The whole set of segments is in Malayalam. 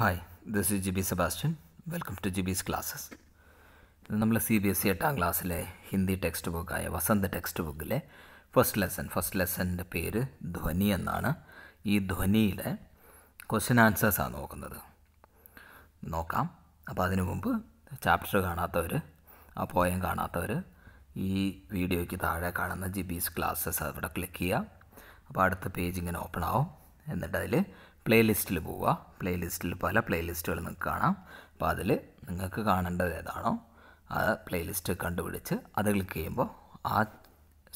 hi this is Jibi Sebastian welcome to biz classes നമ്മൾ സി ബി എസ് സി എട്ടാം ക്ലാസ്സിലെ Hindi text book Vasant text ബുക്കിലെ ഫസ്റ്റ് ലെസൺ ഫസ്റ്റ് ലെസണിൻ്റെ പേര് ധ്വനി എന്നാണ് ഈ ധ്വനിയിലെ ക്വസ്റ്റ്യൻ ആൻസേഴ്സാണ് നോക്കുന്നത് നോക്കാം അപ്പോൾ അതിനു മുമ്പ് ചാപ്റ്റർ കാണാത്തവർ ആ പോയം കാണാത്തവർ ഈ വീഡിയോയ്ക്ക് താഴെ കാണുന്ന ബിസ് ക്ലാസ്സസ് അവിടെ ക്ലിക്ക് ചെയ്യുക അപ്പോൾ അടുത്ത പേജ് ഇങ്ങനെ ഓപ്പൺ ആവും എന്നിട്ട് അതിൽ പ്ലേലിസ്റ്റിൽ പോവുക പ്ലേലിസ്റ്റിൽ പല പ്ലേലിസ്റ്റുകൾ നിങ്ങൾക്ക് കാണാം അപ്പോൾ അതിൽ നിങ്ങൾക്ക് കാണേണ്ടത് ഏതാണോ ആ പ്ലേലിസ്റ്റ് കണ്ടുപിടിച്ച് അത് ക്ലിക്ക് ചെയ്യുമ്പോൾ ആ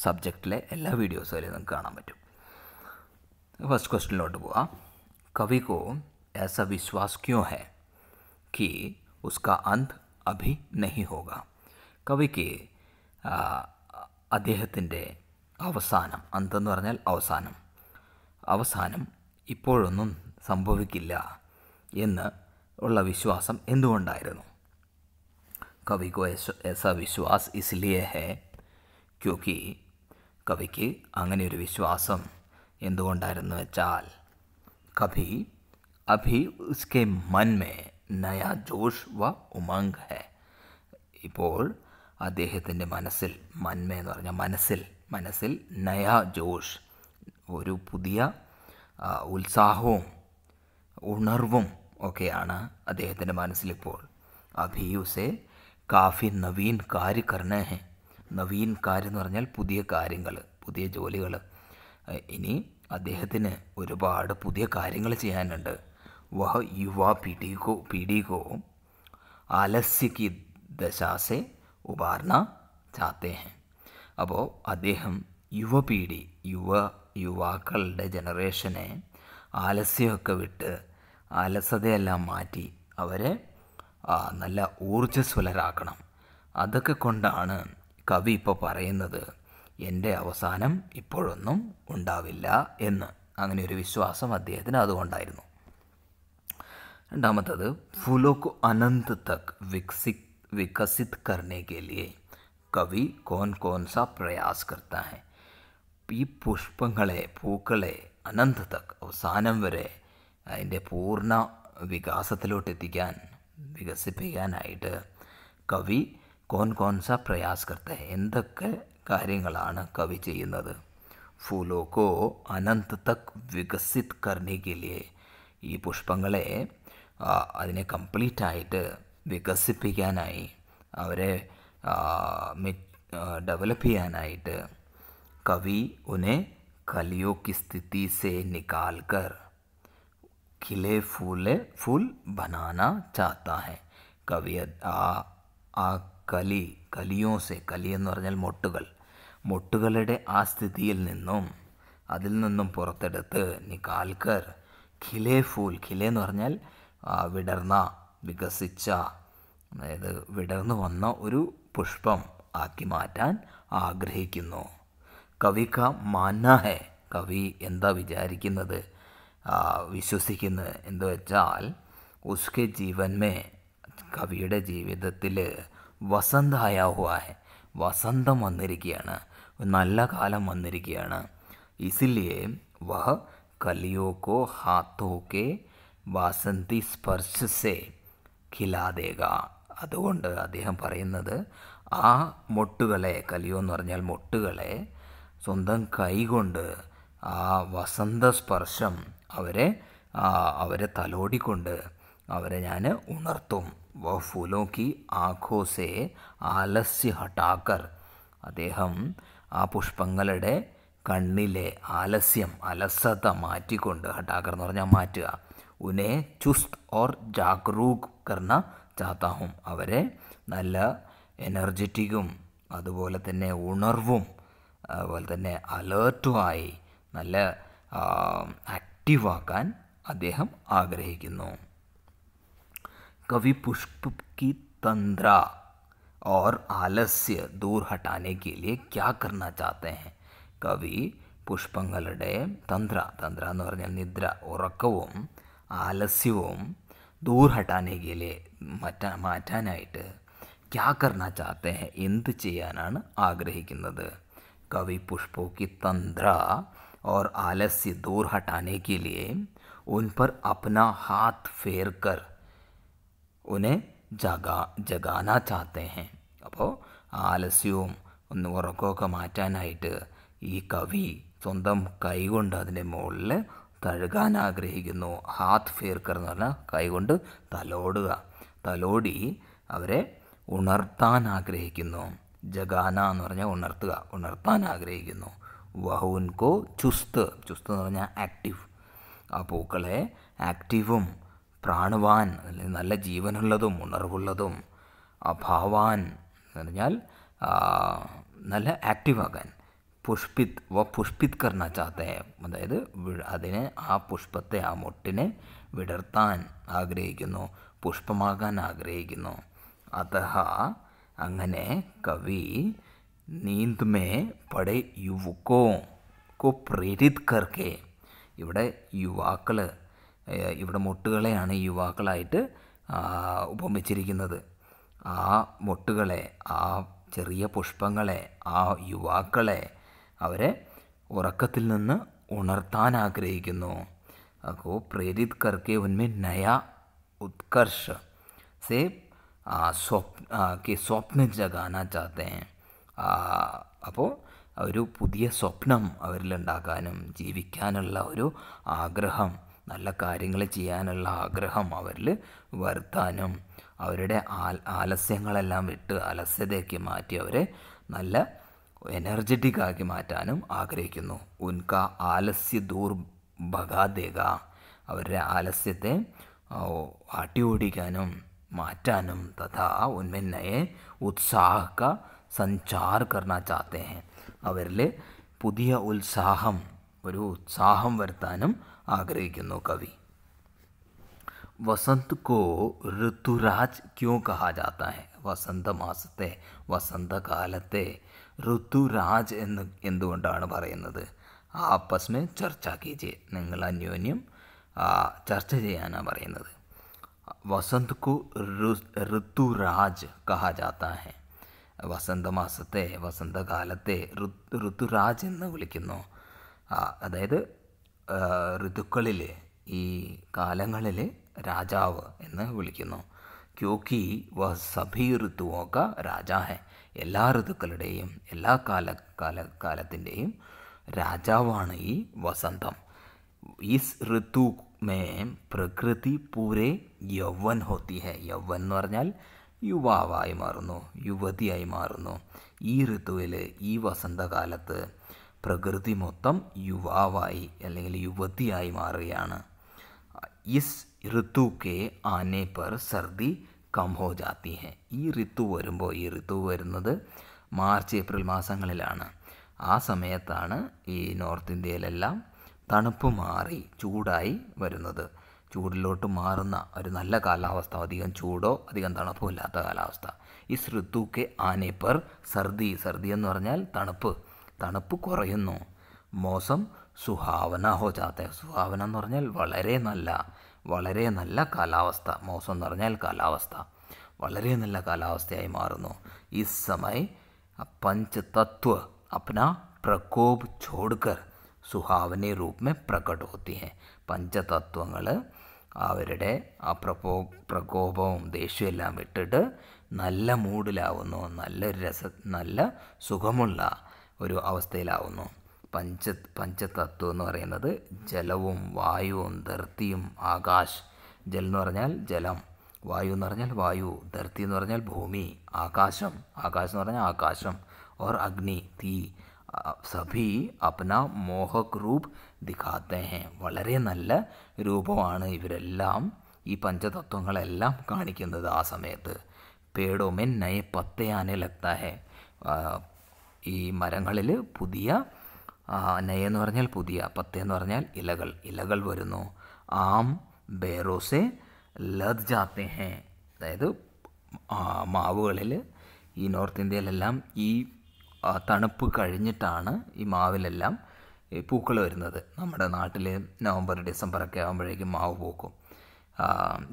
സബ്ജക്റ്റിലെ എല്ലാ വീഡിയോസും അതിൽ നിങ്ങൾക്ക് കാണാൻ പറ്റും ഫസ്റ്റ് ക്വസ്റ്റിനിലോട്ട് പോവാം കവി കോ ऐसा विश्वास क्यों है कि उसका अंत അഭി നഹി ഹോക കവിക്ക് അദ്ദേഹത്തിൻ്റെ അവസാനം അന്തെന്ന് പറഞ്ഞാൽ അവസാനം അവസാനം ഇപ്പോഴൊന്നും സംഭവിക്കില്ല എന്ന് ഉള്ള വിശ്വാസം എന്തുകൊണ്ടായിരുന്നു കവിക്കോ എസ വിശ്വാസ് ഇസ്ലിയെ ഹേ ക്യൂക്കി കവിക്ക് അങ്ങനെ ഒരു വിശ്വാസം എന്തുകൊണ്ടായിരുന്നു വെച്ചാൽ കവി അഭി ഉസ്കെ മന്മേ നയാ ജോഷ് വ ഉമങ് ഹെ ഇപ്പോൾ അദ്ദേഹത്തിൻ്റെ മനസ്സിൽ മന്മ എന്ന് പറഞ്ഞാൽ മനസ്സിൽ മനസ്സിൽ നയാ ജോഷ് ഒരു പുതിയ ഉത്സാഹവും ഉണർവും ഒക്കെയാണ് അദ്ദേഹത്തിൻ്റെ മനസ്സിലിപ്പോൾ അഭിയുസെ കാഫി നവീൻ കാര് കർണേഹെ നവീൻ കാര്യം എന്ന് പറഞ്ഞാൽ പുതിയ കാര്യങ്ങൾ പുതിയ ജോലികൾ ഇനി അദ്ദേഹത്തിന് ഒരുപാട് പുതിയ കാര്യങ്ങൾ ചെയ്യാനുണ്ട് വഹ യുവ പീഡികോ പീഡികോ ആലസ്യക്ക് ദശാസെ ഉപാർണ ചാത്തേ അപ്പോൾ അദ്ദേഹം യുവപീഠി യുവ യുവാക്കളുടെ ജനറേഷനെ ആലസ്യമൊക്കെ വിട്ട് അലസതയെല്ലാം മാറ്റി അവരെ നല്ല ഊർജ്ജസ്വലരാക്കണം അതൊക്കെ കൊണ്ടാണ് കവി ഇപ്പോൾ പറയുന്നത് എൻ്റെ അവസാനം ഇപ്പോഴൊന്നും ഉണ്ടാവില്ല എന്ന് അങ്ങനെ ഒരു വിശ്വാസം അദ്ദേഹത്തിന് അതുകൊണ്ടായിരുന്നു രണ്ടാമത്തത് ഫുലോക്ക് അനന്ത് തക് വിക്സി വികസിത് കർണേ കെ ലിയേ കവി കോൻ കോൻ സാ പ്രയാസ് കർത്താ ഹെ ഈ പുഷ്പങ്ങളെ പൂക്കളെ അനന്തത അവസാനം വരെ അതിൻ്റെ പൂർണ്ണ വികാസത്തിലോട്ട് എത്തിക്കാൻ വികസിപ്പിക്കാനായിട്ട് കവി കോൺ കോൺസ പ്രയാസ്കർത്ത എന്തൊക്കെ കാര്യങ്ങളാണ് കവി ചെയ്യുന്നത് ഫുലോക്കോ അനന്ത തക് വികസിത് കർണിക്കില്ലേ ഈ പുഷ്പങ്ങളെ അതിനെ കംപ്ലീറ്റ് ആയിട്ട് വികസിപ്പിക്കാനായി അവരെ ഡെവലപ്പ് ചെയ്യാനായിട്ട് कवि उन्हें कलियों की स्थिति से निकालकर खिले फूले फूल बनाना चाहता है കവി ആ ആ കലി കലിയോസെ കലി എന്ന് പറഞ്ഞാൽ മൊട്ടുകൾ മൊട്ടുകളുടെ ആ സ്ഥിതിയിൽ നിന്നും അതിൽ നിന്നും പുറത്തെടുത്ത് നിക്കാൽക്കർ ഖിലേ ഫൂൽ ഖിലേ എന്ന് പറഞ്ഞാൽ വിടർന്ന വികസിച്ച അതായത് വിടർന്നു വന്ന ഒരു പുഷ്പം ആക്കി മാറ്റാൻ ആഗ്രഹിക്കുന്നു കവി ക മാന ഹെ കവി എന്താ വിചാരിക്കുന്നത് വിശ്വസിക്കുന്നത് എന്ന് വെച്ചാൽ ഉസ്കെ ജീവന്മേ കവിയുടെ ജീവിതത്തിൽ വസന്തമായ ഹുവാ വസന്തം വന്നിരിക്കുകയാണ് നല്ല കാലം വന്നിരിക്കുകയാണ് ഇസിലിയെ വഹ കലിയോക്കോ ഹാത്തോക്കെ വാസന്തി സ്പർശസേ ഖിലാദേക അതുകൊണ്ട് അദ്ദേഹം പറയുന്നത് ആ മൊട്ടുകളെ കലിയോ എന്ന് പറഞ്ഞാൽ മൊട്ടുകളെ സ്വന്തം കൈകൊണ്ട് ആ വസന്തസ്പർശം അവരെ അവരെ തലോടിക്കൊണ്ട് അവരെ ഞാൻ ഉണർത്തും വ ഫുലോക്കി ആഘോസെ ആലസ്യ ഹട്ടാക്കർ അദ്ദേഹം ആ പുഷ്പങ്ങളുടെ കണ്ണിലെ ആലസ്യം അലസത മാറ്റിക്കൊണ്ട് ഹട്ടാക്കർ എന്ന് പറഞ്ഞാൽ മാറ്റുക ഉനെ ചുസ്ത് ഓർ ജാഗ്രൂക് കർണ ചാത്താഹും അവരെ നല്ല എനർജറ്റിക്കും അതുപോലെ തന്നെ ഉണർവും അതുപോലെ തന്നെ അലേർട്ടുമായി നല്ല ആക്റ്റീവാക്കാൻ അദ്ദേഹം ആഗ്രഹിക്കുന്നു കവി പുഷ്പ കി തന്ത്ര ഓർ ആലസ്യ ദൂർ हटाने के लिए क्या करना കവി പുഷ്പങ്ങളുടെ തന്ത്ര തന്ത്ര എന്ന് പറഞ്ഞാൽ നിദ്ര ഉറക്കവും ആലസ്യവും ദൂർ ഹട്ടാനേക്കിലെ മറ്റ മാറ്റാനായിട്ട് ക്യാ കർണ ചാത്ത എന്ത് ചെയ്യാനാണ് ആഗ്രഹിക്കുന്നത് कवि पुष्पों की तंद्रा और आलस से दूर हटाने के लिए उन पर अपना हाथ फेर कर ഉനെ ജഗ ജഗാന ചാത്തേഹേ അപ്പോൾ ആലസ്യവും ഒന്ന് ഉറക്കമൊക്കെ മാറ്റാനായിട്ട് ഈ കവി സ്വന്തം കൈകൊണ്ട് അതിൻ്റെ മുകളിൽ തഴുകാൻ ആഗ്രഹിക്കുന്നു ഹാത്ത് ഫേർക്കർ എന്ന് പറഞ്ഞാൽ കൈകൊണ്ട് തലോടുക തലോടി അവരെ ഉണർത്താൻ ആഗ്രഹിക്കുന്നു ജഗാന എന്ന് പറഞ്ഞാൽ ഉണർത്തുക ഉണർത്താൻ ആഗ്രഹിക്കുന്നു വഹുൻകോ ചുസ്ത് ചുസ്ത് എന്ന് പറഞ്ഞാൽ ആക്റ്റീവ് ആ പൂക്കളെ ആക്റ്റീവും പ്രാണുവാൻ അല്ലെങ്കിൽ നല്ല ജീവനുള്ളതും ഉണർവുള്ളതും അഭാവാൻ എന്ന് പറഞ്ഞാൽ നല്ല ആക്റ്റീവാകാൻ പുഷ്പിത് വ പുഷ്പിത് കർണ ചാത്തയെ അതായത് അതിനെ ആ പുഷ്പത്തെ ആ മുട്ടിനെ വിടർത്താൻ ആഗ്രഹിക്കുന്നു പുഷ്പമാകാൻ ആഗ്രഹിക്കുന്നു അതഹ അങ്ങനെ കവി नींद में പടേ യുവക്കോ കോ പ്രേരിത് കർക്കെ ഇവിടെ യുവാക്കൾ ഇവിടെ മുട്ടുകളെയാണ് യുവാക്കളായിട്ട് ഉപമിച്ചിരിക്കുന്നത് ആ മുട്ടുകളെ ആ ചെറിയ പുഷ്പങ്ങളെ ആ യുവാക്കളെ അവരെ ഉറക്കത്തിൽ നിന്ന് ഉണർത്താൻ ആഗ്രഹിക്കുന്നു അപ്പോൾ പ്രേരിത് കർക്കെ ഉന്മേ നയ ഉത്കർഷ സേ സ്വപ്ന സ്വപ്നം ജഗാനാ ചാത്തേ അപ്പോൾ ഒരു പുതിയ സ്വപ്നം അവരിലുണ്ടാക്കാനും ജീവിക്കാനുള്ള ഒരു ആഗ്രഹം നല്ല കാര്യങ്ങൾ ചെയ്യാനുള്ള ആഗ്രഹം അവരിൽ വരുത്താനും അവരുടെ ആൽ ആലസ്യങ്ങളെല്ലാം വിട്ട് അലസ്യതയൊക്കെ മാറ്റി അവരെ നല്ല എനർജറ്റിക് ആക്കി മാറ്റാനും ആഗ്രഹിക്കുന്നു ഉൻക ആലസ്യ ദൂർ ഭഗാദേക അവരുടെ ആലസ്യത്തെ ആട്ടി ഓടിക്കാനും माचानम तथा उनमें नए उत्साह का സഞ്ചാർ കർണ ചാത്തേ ഹെ അവരിൽ പുതിയ ഉത്സാഹം ഒരു ഉത്സാഹം വരുത്താനും ആഗ്രഹിക്കുന്നു കവി വസന്ത് കോ ഋതുരാജ് ക്യോ കഹാ ജാത്ത ഹെ വസന്ത മാസത്തെ വസന്തകാലത്തെ ഋതുരാജ് എന്ന് എന്തുകൊണ്ടാണ് പറയുന്നത് ആപ്പസ്മേ ചർച്ച കീജിയെ നിങ്ങൾ അന്യോന്യം ചർച്ച ചെയ്യാനാണ് പറയുന്നത് വസന്ത് കു ഋതുരാജ് കഹ ജാത്ത ഹെ വസന്തമാസത്തെ വസന്തകാലത്തെ ഋതുരാജ് എന്ന് വിളിക്കുന്നു അതായത് ഋതുക്കളിൽ ഈ കാലങ്ങളിൽ രാജാവ് എന്ന് വിളിക്കുന്നു ക്യോക്കി വ സഭി ഋതുവോ ക രാജാ ഹെ എല്ലാ ഋതുക്കളുടെയും എല്ലാ കാല കാല കാലത്തിൻ്റെയും രാജാവാണ് ഈ വസന്തം ഈ ഋതു में പ്രകൃതി പൂരെ യൗവൻ ഹോത്തി ഹെ യൗവൻ എന്ന് പറഞ്ഞാൽ യുവാവായി മാറുന്നു യുവതിയായി മാറുന്നു ഈ ഋതുവിൽ ഈ വസന്തകാലത്ത് പ്രകൃതി മൊത്തം യുവാവായി അല്ലെങ്കിൽ യുവതിയായി മാറുകയാണ് ഇസ് ഋതു കെ ആനെ പർ സർദി കം ഹോ ജാത്തി ഹെ ഈ ഋതു വരുമ്പോൾ ഈ ഋതു വരുന്നത് മാർച്ച് ഏപ്രിൽ മാസങ്ങളിലാണ് ആ സമയത്താണ് ഈ നോർത്ത് ഇന്ത്യയിലെല്ലാം തണുപ്പ് മാറി ചൂടായി വരുന്നത് ചൂടിലോട്ട് മാറുന്ന ഒരു നല്ല കാലാവസ്ഥ അധികം ചൂടോ അധികം തണുപ്പോ ഇല്ലാത്ത കാലാവസ്ഥ ഈ ഋതുക്കെ ആനെ സർദി സർദി എന്ന് പറഞ്ഞാൽ തണുപ്പ് തണുപ്പ് കുറയുന്നു മോശം സുഹാവന ഹോ ചാത്ത സുഹാവന എന്ന് പറഞ്ഞാൽ വളരെ നല്ല വളരെ നല്ല കാലാവസ്ഥ മോശം എന്ന് പറഞ്ഞാൽ കാലാവസ്ഥ വളരെ നല്ല കാലാവസ്ഥയായി മാറുന്നു ഈ സമയ തത്വ അപ്ന പ്രകോപ് ചോഡ്കർ സുഹാവനി രൂപമേ പ്രകട ഹെ പഞ്ചതത്വങ്ങൾ അവരുടെ ആ പ്രപോ പ്രകോപവും ദേഷ്യവും എല്ലാം വിട്ടിട്ട് നല്ല മൂഡിലാവുന്നു നല്ലൊരു രസ നല്ല സുഖമുള്ള ഒരു അവസ്ഥയിലാവുന്നു പഞ്ച പഞ്ചതത്വം എന്ന് പറയുന്നത് ജലവും വായുവും ധർത്തിയും ആകാശ് ജലം എന്ന് പറഞ്ഞാൽ ജലം വായു എന്ന് പറഞ്ഞാൽ വായു ധർത്തി എന്ന് പറഞ്ഞാൽ ഭൂമി ആകാശം ആകാശം എന്ന് പറഞ്ഞാൽ ആകാശം ഓർ അഗ്നി തീ സഭീ അപ്ന മോഹക് രൂപ് ദിഖാത്തെ വളരെ നല്ല രൂപമാണ് ഇവരെല്ലാം ഈ പഞ്ചതത്വങ്ങളെല്ലാം കാണിക്കുന്നത് ആ സമയത്ത് പേടോമെൻ നയെ പത്തയാനെ ലഗ്താ ഹേ ഈ മരങ്ങളിൽ പുതിയ നയ എന്ന് പറഞ്ഞാൽ പുതിയ പത്ത എന്ന് പറഞ്ഞാൽ ഇലകൾ ഇലകൾ വരുന്നു ആം ബേറോസെ ലത് ജാത്തെ അതായത് മാവുകളിൽ ഈ നോർത്ത് ഇന്ത്യയിലെല്ലാം ഈ തണുപ്പ് കഴിഞ്ഞിട്ടാണ് ഈ മാവിലെല്ലാം പൂക്കൾ വരുന്നത് നമ്മുടെ നാട്ടിൽ നവംബർ ഡിസംബറൊക്കെ ആകുമ്പോഴേക്കും മാവ് പൂക്കും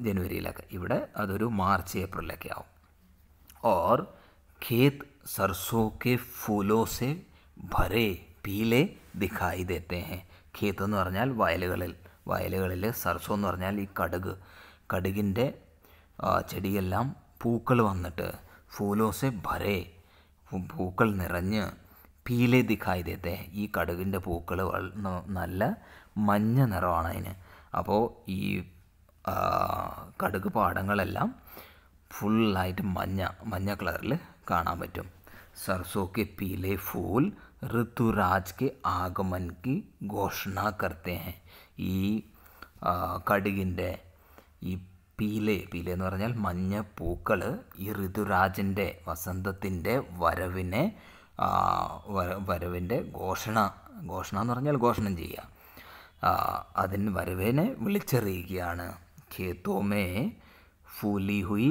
ജനുവരിയിലൊക്കെ ഇവിടെ അതൊരു മാർച്ച് ഏപ്രിലൊക്കെ ആവും ഓർ ഖേത് सरसों के फूलों से ഭരേ പീലെ ദിഖായി ദേത്തെ ഖേത്ത് എന്ന് പറഞ്ഞാൽ വയലുകളിൽ വയലുകളിൽ സർസോ എന്ന് പറഞ്ഞാൽ ഈ കടുക് കടുകിൻ്റെ ചെടിയെല്ലാം പൂക്കൾ വന്നിട്ട് ഫൂലോസെ ഭരേ പൂക്കൾ നിറഞ്ഞ് പീലെ ദിഖായി ദേത്തെ ഈ കടുകിൻ്റെ പൂക്കൾ നല്ല മഞ്ഞ നിറമാണ് അതിന് അപ്പോൾ ഈ കടുക് പാടങ്ങളെല്ലാം ഫുള്ളായിട്ട് മഞ്ഞ മഞ്ഞ കളറിൽ കാണാൻ പറ്റും സർസോക്ക് പീലെ ഫൂൽ फूल ഋതുരാജ് കെ ആഗമൻ ഘോഷണ കർത്തേ ഈ കടുകിൻ്റെ ഈ പീലെ പീലെ എന്ന് പറഞ്ഞാൽ മഞ്ഞ പൂക്കൾ ഈ ഋതുരാജൻ്റെ വസന്തത്തിൻ്റെ വരവിനെ വരവിൻ്റെ ഘോഷണ ഘോഷണ എന്ന് പറഞ്ഞാൽ ഘോഷണം ചെയ്യുക അതിന് വരവിനെ വിളിച്ചറിയിക്കുകയാണ് ഖേത്തോമേ ഫൂലി ഹുയി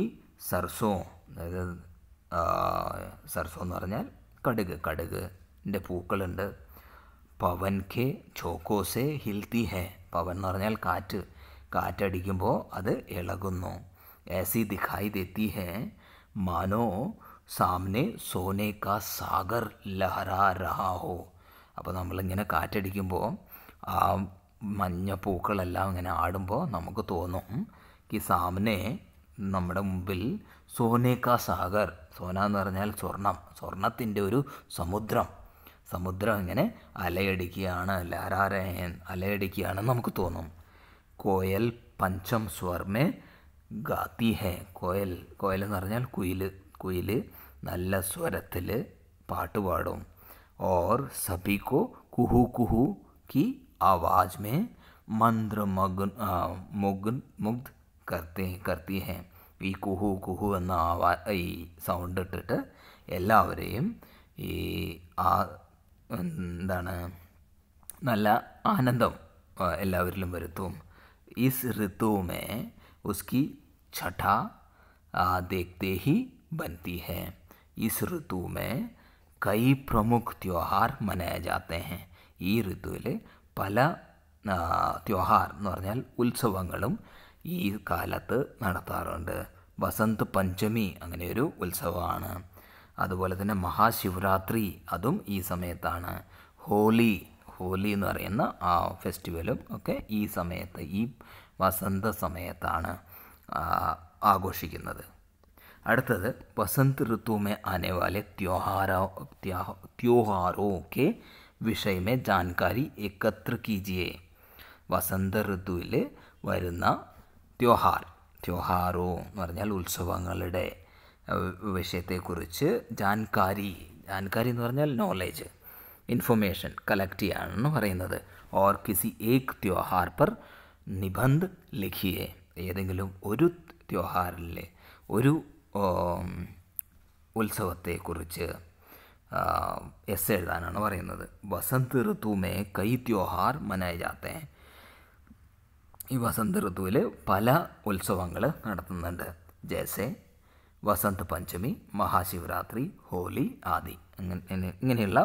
സർസോ അതായത് സർസോ എന്ന് പറഞ്ഞാൽ കടുക് കടുകിൻ്റെ പൂക്കളുണ്ട് പവൻ ഖേ ചോക്കോസെ ഹിൽത്തി ഹേ പവൻ എന്ന് പറഞ്ഞാൽ കാറ്റ് കാറ്റടിക്കുമ്പോൾ അത് ഇളകുന്നു ഏസി दिखाई देती है मानो സാമനെ സോനെ കാ സാഗർ ലഹരാ രഹാഹോ അപ്പോൾ നമ്മളിങ്ങനെ കാറ്റടിക്കുമ്പോൾ ആ മഞ്ഞ പൂക്കളെല്ലാം ഇങ്ങനെ ആടുമ്പോൾ നമുക്ക് തോന്നും കി സാമനെ നമ്മുടെ മുമ്പിൽ സോനെ കാ സാഗർ സോന എന്ന് പറഞ്ഞാൽ സ്വർണം സ്വർണത്തിൻ്റെ ഒരു സമുദ്രം സമുദ്രം ഇങ്ങനെ അലയടിക്കുകയാണ് ലഹരാരേൻ അലയടിക്കുകയാണെന്ന് നമുക്ക് തോന്നും कोयल पंचम स्वर में ഗാത്തി ഹേ കോയൽ കോയൽ എന്ന് പറഞ്ഞാൽ കുയിൽ കുയിൽ നല്ല സ്വരത്തിൽ പാട്ട് പാടും ഓർ സഭിക്കോ കുഹു കുഹു കി ആവാജ് മേ मंद्र मग्न मुग्न മുഗ്ധ് करते करती हैं ഈ കുഹു കുഹു എന്ന ആവാ ഈ സൗണ്ട് ഇട്ടിട്ട് എല്ലാവരെയും ഈ ആ എന്താണ് നല്ല ആനന്ദം എല്ലാവരിലും വരുത്തും इस ऋतु में उसकी छटा देखते ही बनती है इस ऋतु में कई प्रमुख त्यौहार मनाए जाते हैं ई ऋतुले പല त्यौहारന്നർഞ്ഞാൽ ഉത്സവങ്ങളും ഈ കാലത്തെ നടത്താറുണ്ട് വസന്ത പഞ്ചമി അങ്ങനെ ഒരു ഉത്സവമാണ് അതുപോലെ തന്നെ മഹാശിവരാത്രി അതും ഈ സമയത്താണ് ഹോളി ഹോലി എന്ന് പറയുന്ന ആ ഫെസ്റ്റിവലും ഒക്കെ ഈ സമയത്ത് ഈ വസന്ത സമയത്താണ് ആഘോഷിക്കുന്നത് അടുത്തത് വസന്ത് ഋതുമേ മേ ത്യോഹാരോ ത്യോഹാരോ ഒക്കെ വിഷയമേ के ജാൻകാരി एकत्र कीजिए വസന്ത ഋതുവിൽ വരുന്ന ത്യോഹാർ ത്യോഹാറോ എന്ന് പറഞ്ഞാൽ ഉത്സവങ്ങളുടെ വിഷയത്തെക്കുറിച്ച് ജാൻകാരി ജാൻകാരി എന്ന് പറഞ്ഞാൽ നോളേജ് ഇൻഫർമേഷൻ കളക്ട് ചെയ്യാനാണ് പറയുന്നത് ഓർ കിസി ഏക് ത്യോഹാർ പർ നിബന്ധ് ലിഖിയെ ഏതെങ്കിലും ഒരു ത്യോഹാറിലെ ഒരു um, ഉത്സവത്തെക്കുറിച്ച് എസ് എഴുതാനാണ് പറയുന്നത് വസന്ത് ഋതുമേ കൈ ത്യോഹാർ മനായ ഈ വസന്ത ഋതുവിൽ പല ഉത്സവങ്ങൾ നടത്തുന്നുണ്ട് ജയസെ വസന്ത് പഞ്ചമി മഹാശിവരാത്രി ഹോലി ആദി അങ്ങനെ ഇങ്ങനെയുള്ള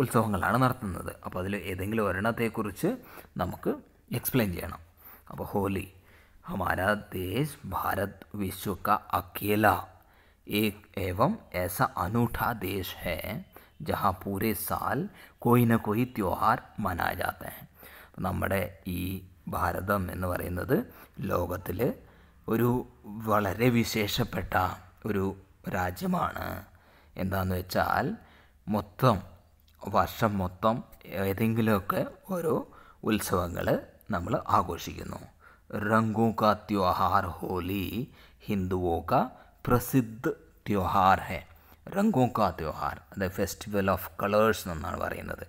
ഉത്സവങ്ങളാണ് നടത്തുന്നത് അപ്പോൾ അതിൽ ഏതെങ്കിലും ഒരെണ്ണത്തെക്കുറിച്ച് നമുക്ക് എക്സ്പ്ലെയിൻ ചെയ്യണം അപ്പോൾ ഹോലി ഹമാരാ ദേശ് ഭാരത് വിശ്വ ക അക്കേല ഏവം एवं ऐसा अनूठा देश है जहाँ പൂരെ സാൽ കോയി ന കോയി ത്യോഹാർ മനാജാത്ത നമ്മുടെ ഈ ഭാരതം എന്ന് പറയുന്നത് ലോകത്തിൽ ഒരു വളരെ വിശേഷപ്പെട്ട ഒരു രാജ്യമാണ് എന്താണെന്ന് വെച്ചാൽ മൊത്തം വർഷം മൊത്തം ഏതെങ്കിലുമൊക്കെ ഓരോ ഉത്സവങ്ങൾ നമ്മൾ ആഘോഷിക്കുന്നു रंगों കാ त्यौहार ഹോലി ഹിന്ദുവോ का പ്രസിദ്ധ ത്യോഹാർ ഹെ രംഗോ കാ ത്യോഹാർ അതായത് ഫെസ്റ്റിവൽ ഓഫ് കളേഴ്സ് എന്നാണ് പറയുന്നത്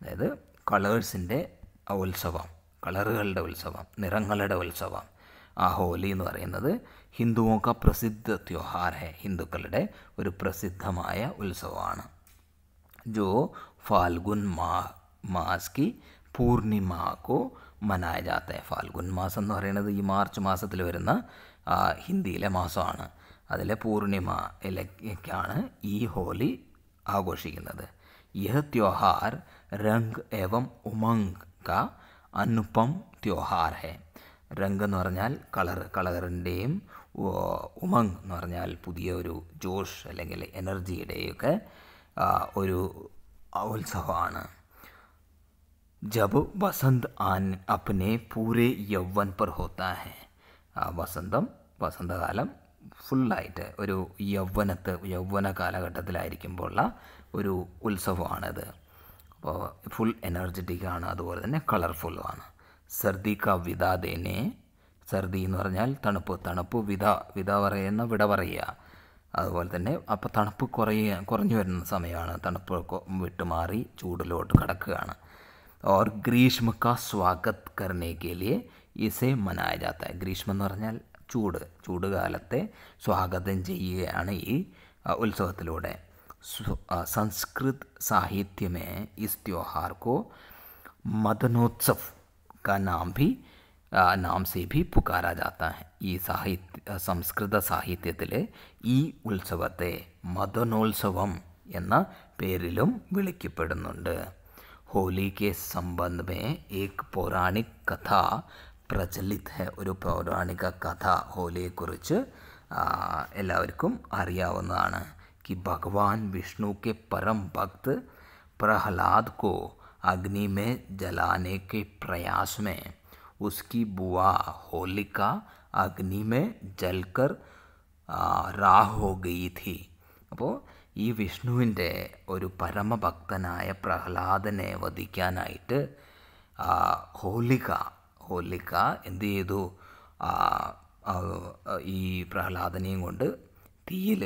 അതായത് കളേഴ്സിൻ്റെ ഉത്സവം കളറുകളുടെ ഉത്സവം നിറങ്ങളുടെ ഉത്സവം ആ ഹോലി എന്ന് പറയുന്നത് ഹിന്ദുവോക്ക പ്രസിദ്ധ ത്യോഹാർ ഹെ ഹിന്ദുക്കളുടെ ഒരു പ്രസിദ്ധമായ ഉത്സവമാണ് जो फाल्गुन മാ മാസ്കി പൂർണിമാക്കോ മനായജാത്ത ഫാൽഗുൻ മാസം എന്ന് പറയുന്നത് ഈ മാർച്ച് മാസത്തിൽ വരുന്ന ഹിന്ദിയിലെ മാസമാണ് അതിലെ പൂർണിമയിലേക്കാണ് ഈ ഹോളി ആഘോഷിക്കുന്നത് യഹ് ത്യോഹാർ രംഗ് എവം ഉമംഗ് ക അനുപം ത്യോഹാർ ഹെ രംഗ് എന്ന് പറഞ്ഞാൽ കളർ കളറിൻ്റെയും ഉമംഗ് എന്ന് പറഞ്ഞാൽ പുതിയ ഒരു ജോഷ് അല്ലെങ്കിൽ എനർജിയുടെയൊക്കെ ഒരു ഉത്സവമാണ് ജബ് വസന്ത് ആൻ अपने पूरे യൗവൻ पर होता है വസന്തം വസന്തകാലം ഫുള്ളായിട്ട് ഒരു യൗവനത്ത് യൗവന കാലഘട്ടത്തിലായിരിക്കുമ്പോഴുള്ള ഒരു ഉത്സവമാണിത് അപ്പോൾ ഫുൾ ആണ് അതുപോലെ തന്നെ കളർഫുള്ളുമാണ് സർദി ക വിദാ ദേനെ സർദി എന്ന് പറഞ്ഞാൽ തണുപ്പ് തണുപ്പ് വിത വിത പറയുന്ന വിട പറയുക അതുപോലെ തന്നെ അപ്പോൾ തണുപ്പ് കുറയ കുറഞ്ഞു വരുന്ന സമയമാണ് തണുപ്പ് മാറി ചൂടിലോട്ട് കടക്കുകയാണ് ഓർ ഗ്രീഷ്മ കാ സ്വാഗത് കർണേക്കേലിയെ കെ ലിയെ ഇസേ മനായ ജാത്ത ഗ്രീഷ്മം എന്ന് പറഞ്ഞാൽ ചൂട് ചൂട് കാലത്തെ സ്വാഗതം ചെയ്യുകയാണ് ഈ ഉത്സവത്തിലൂടെ സംസ്കൃത് സാഹിത്യമേ ഇസ് ത്യോഹാർക്കോ കോ മദനോത്സവ് കാ നാം ഭി नाम से भी पुकारा जाता है ये साहित्य संस्कृत साहित्य ई उत्सवते मदनोत्सव होली के संबंध में एक पौराणिक कथा प्रचलित है और पौराणिक कथ होलिये एल अवान कि भगवा विष्णु के परम भक्त प्रहलाद को अग्नि में जलाने के प्रयास में उसकी बुआ होलिका അഗ്നി മേ ജൽക്കർ റാഹു ഗീതി അപ്പോൾ ഈ വിഷ്ണുവിൻ്റെ ഒരു പരമഭക്തനായ പ്രഹ്ലാദനെ വധിക്കാനായിട്ട് ഹോലിക ഹോലിക എന്തു ചെയ്തു ഈ പ്രഹ്ലാദനെയും കൊണ്ട് തീയിൽ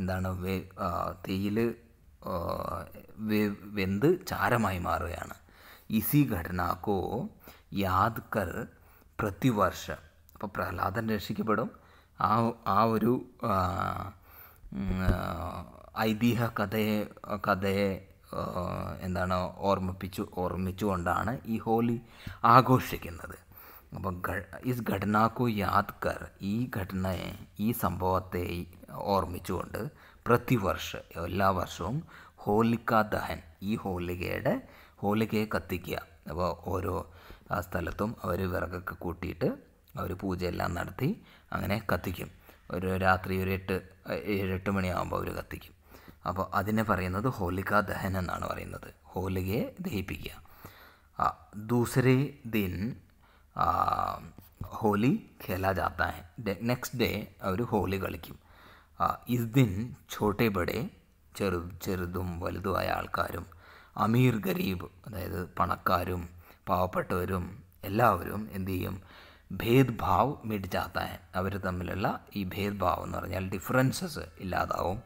എന്താണ് തീയിൽ വെന്ത് ചാരമായി മാറുകയാണ് ഇസി ഘടനാക്കോ യാദ് കർ പ്രതിവർഷ അപ്പോൾ പ്രഹ്ലാദൻ രക്ഷിക്കപ്പെടും ആ ആ ഒരു ഐതിഹ്യ കഥയെ കഥയെ എന്താണ് ഓർമ്മിപ്പിച്ചു ഓർമ്മിച്ചുകൊണ്ടാണ് ഈ ഹോളി ആഘോഷിക്കുന്നത് അപ്പം ഈ ഘടനാക്കു യാദ് കർ ഈ ഘടനയെ ഈ സംഭവത്തെ ഓർമ്മിച്ചുകൊണ്ട് പ്രതിവർഷ എല്ലാ വർഷവും ഹോലിക്ക ദഹൻ ഈ ഹോളികയുടെ ഹോളികയെ കത്തിക്കുക അപ്പോൾ ഓരോ ആ സ്ഥലത്തും അവർ വിറകൊക്കെ കൂട്ടിയിട്ട് അവർ പൂജയെല്ലാം നടത്തി അങ്ങനെ കത്തിക്കും ഒരു രാത്രി ഒരു എട്ട് ഏഴെട്ട് മണിയാകുമ്പോൾ അവർ കത്തിക്കും അപ്പോൾ അതിനെ പറയുന്നത് ഹോലിക ദഹൻ എന്നാണ് പറയുന്നത് ഹോലികയെ ദഹിപ്പിക്കുക ദൂസരേ ദിൻ ഹോലി ഖേല ജാത്ത നെക്സ്റ്റ് ഡേ അവർ ഹോലി കളിക്കും ഇസ് ദിൻ ഛോട്ടേ ബഡേ ചെറു ചെറുതും വലുതുമായ ആൾക്കാരും അമീർ ഗരീബ് അതായത് പണക്കാരും പാവപ്പെട്ടവരും എല്ലാവരും എന്തു ചെയ്യും ഭേദ്ഭാവ് മിട്ട് ജാത്ത അവർ തമ്മിലുള്ള ഈ ഭേദ്ഭാവ് എന്ന് പറഞ്ഞാൽ ഡിഫറൻസസ് ഇല്ലാതാവും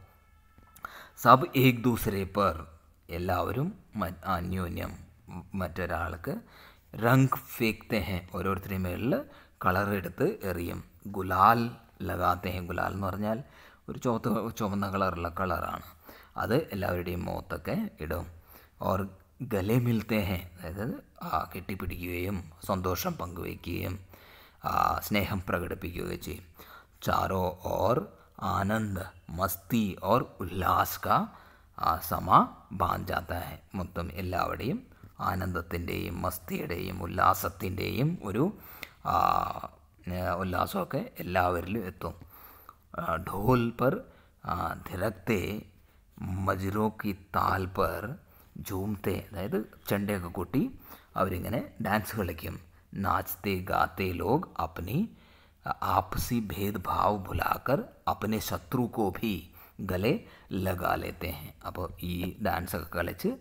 സബ് ഏക് ദൂസരെ പേർ എല്ലാവരും അന്യോന്യം മറ്റൊരാൾക്ക് റംഗ് ഫേക്തെ ഹെ ഓരോരുത്തരുടെ മേളിൽ കളറെടുത്ത് എറിയും ഗുലാൽ ലഗാത്തെ ഹെ ഗുലാൽ എന്ന് പറഞ്ഞാൽ ഒരു ചുവത്ത ചുവന്ന കളറുള്ള കളറാണ് അത് എല്ലാവരുടെയും മുഖത്തൊക്കെ ഇടും ഓർ ഗലെ മിൽത്തേ ഹേ അതായത് ആ കെട്ടിപ്പിടിക്കുകയും സന്തോഷം പങ്കുവയ്ക്കുകയും ആ സ്നേഹം പ്രകടിപ്പിക്കുകയും ചെയ്യും ചാരോ ഓർ ആനന്ദ് മസ്തി ഓർ ഉല്ലാസ് ക ആ സമ ബാഞ്ചാത്ത മൊത്തം എല്ലാവരുടെയും ആനന്ദത്തിൻ്റെയും മസ്തിയുടെയും ഉല്ലാസത്തിൻ്റെയും ഒരു ഉല്ലാസമൊക്കെ എല്ലാവരിലും എത്തും ढोल पर थिरकते मजरों की ജൂംത്തെ അതായത് ചെണ്ടയൊക്കെ കൊട്ടി അവരിങ്ങനെ ഡാൻസ് കളിക്കും നാച്ചത്തെ ഗാത്തെ ലോക് അപ്നി ആപ്സി भेदभाव ഭുലാക്കർ അപ്നെ ശത്രു കോ ഭി ഗലെ ലഗാ അപ്പോൾ ഈ ഡാൻസൊക്കെ കളിച്ച്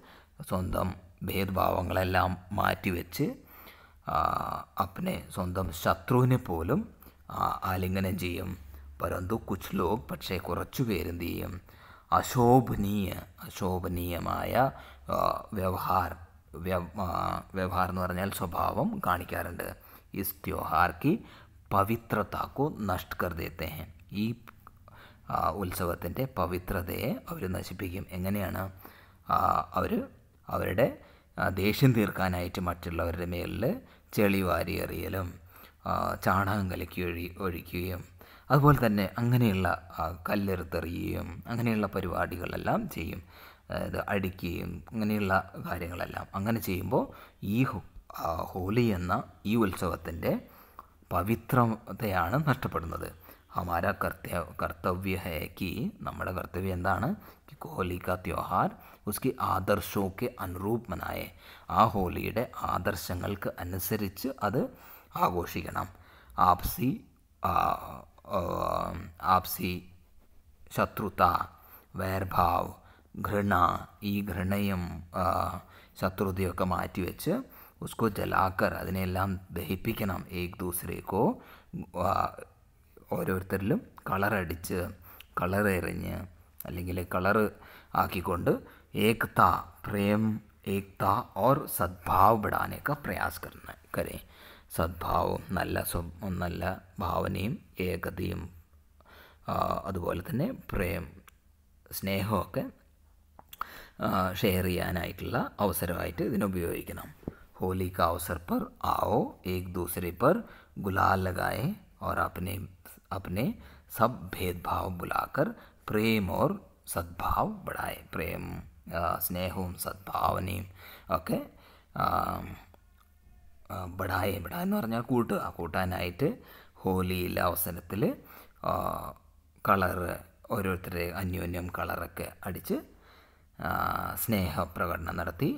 സ്വന്തം ഭേദഭാവങ്ങളെല്ലാം മാറ്റിവെച്ച് അപ്നെ സ്വന്തം ശത്രുവിനെ പോലും ആലിംഗനം ചെയ്യും പരന്തു കുച്ച് ലോക് പക്ഷേ കുറച്ചു പേരെന്ത് ചെയ്യും അശോഭനീയ അശോഭനീയമായ വ്യവഹാരം വ്യവഹാരം എന്ന് പറഞ്ഞാൽ സ്വഭാവം കാണിക്കാറുണ്ട് इस त्यौहार की പവിത്രത കോ ഈ ഉത്സവത്തിൻ്റെ പവിത്രതയെ അവർ നശിപ്പിക്കും എങ്ങനെയാണ് അവർ അവരുടെ ദേഷ്യം തീർക്കാനായിട്ട് മറ്റുള്ളവരുടെ മേലിൽ ചെളി വാരി എറിയലും ചാണകം കലക്കി ഒഴി ഒഴിക്കുകയും അതുപോലെ തന്നെ അങ്ങനെയുള്ള കല്ലെറുത്തെറിയുകയും അങ്ങനെയുള്ള പരിപാടികളെല്ലാം ചെയ്യും ഇത് അടിക്കുകയും അങ്ങനെയുള്ള കാര്യങ്ങളെല്ലാം അങ്ങനെ ചെയ്യുമ്പോൾ ഈ ഹോലി എന്ന ഈ ഉത്സവത്തിൻ്റെ പവിത്രതയാണ് നഷ്ടപ്പെടുന്നത് ഹമാര കർത്തവ്യ കർത്തവ്യ ഹേ കി നമ്മുടെ കർത്തവ്യം എന്താണ് ഹോലി ക ത്യോഹാർ ഉസ്കി उसके അനുരൂപനായ അനുരൂപ് ആ ഹോലിയുടെ ആദർശങ്ങൾക്ക് അനുസരിച്ച് അത് ആഘോഷിക്കണം ആപ്സി ആപ്സി ശത്രുത വേർഭാവ് ഘൃണ ഈ ഘൃണയും ശത്രുതയൊക്കെ മാറ്റിവെച്ച് ഉസ്കോ ജലാക്കർ അതിനെല്ലാം ദഹിപ്പിക്കണം ഏക് ദൂസരേക്കോ ഓരോരുത്തരിലും കളറടിച്ച് കളർ എറിഞ്ഞ് അല്ലെങ്കിൽ കളറ് ആക്കിക്കൊണ്ട് ഏകത പ്രേം ഏകത ഓർ സദ്ഭാവ് വിടാനൊക്കെ പ്രയാസ് കരേ സദ്ഭാവവും നല്ല സ്വ നല്ല ഭാവനയും ഏകതയും അതുപോലെ തന്നെ പ്രേം സ്നേഹമൊക്കെ ഷെയർ ചെയ്യാനായിട്ടുള്ള അവസരമായിട്ട് ഇതിനുപയോഗിക്കണം होली का अवसर पर आओ एक दूसरे पर गुलाल लगाएं और अपने अपने सब भेदभाव बुलाकर प्रेम और सद्भाव बढ़ाएं प्रेम സ്നേഹവും സദ്ഭാവനയും ഒക്കെ ബഡായ ബഡായ എന്ന് പറഞ്ഞാൽ കൂട്ടുക കൂട്ടാനായിട്ട് ഹോലിയിലെ അവസരത്തിൽ കളറ് ഓരോരുത്തരുടെ അന്യോന്യം കളറൊക്കെ അടിച്ച് സ്നേഹപ്രകടനം നടത്തി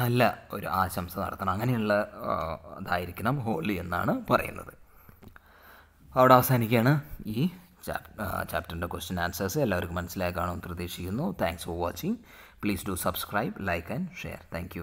നല്ല ഒരു ആശംസ നടത്തണം അങ്ങനെയുള്ള ഇതായിരിക്കണം ഹോളി എന്നാണ് പറയുന്നത് അവിടെ അവസാനിക്കുകയാണ് ഈ ചാപ്റ്ററിൻ്റെ ക്വസ്റ്റ്യൻ ആൻസേഴ്സ് എല്ലാവർക്കും മനസ്സിലായി കാണുമെന്ന് പ്രതീക്ഷിക്കുന്നു thanks for watching please do subscribe like and share thank